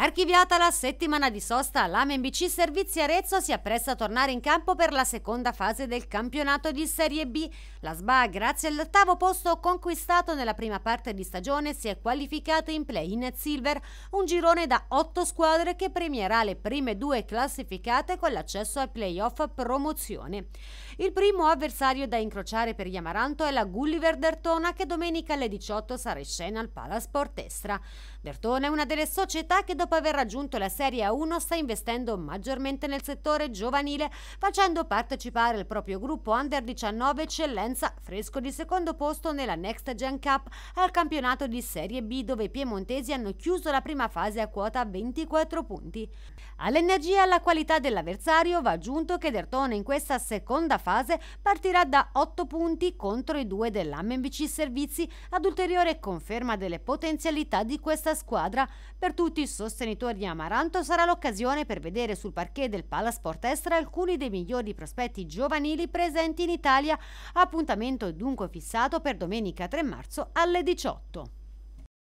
Archiviata la settimana di sosta, l'AMBC Servizi Arezzo si appresta a tornare in campo per la seconda fase del campionato di Serie B. La SBA, grazie all'ottavo posto conquistato nella prima parte di stagione, si è qualificata in play-in silver, un girone da otto squadre che premierà le prime due classificate con l'accesso ai playoff promozione. Il primo avversario da incrociare per gli Amaranto è la Gulliver Dertona che domenica alle 18 sarà in scena al Palasport Portestra. Dertona è una delle società che dopo dopo aver raggiunto la Serie A1 sta investendo maggiormente nel settore giovanile, facendo partecipare il proprio gruppo Under 19 Eccellenza, fresco di secondo posto nella Next Gen Cup, al campionato di Serie B dove i piemontesi hanno chiuso la prima fase a quota 24 punti. All'energia e alla qualità dell'avversario va aggiunto che Dertone in questa seconda fase partirà da 8 punti contro i due dell'AMBC Servizi, ad ulteriore conferma delle potenzialità di questa squadra. Per tutti i sostenuti sostenitori di Amaranto sarà l'occasione per vedere sul parquet del Palasport Estra alcuni dei migliori prospetti giovanili presenti in Italia, appuntamento dunque fissato per domenica 3 marzo alle 18.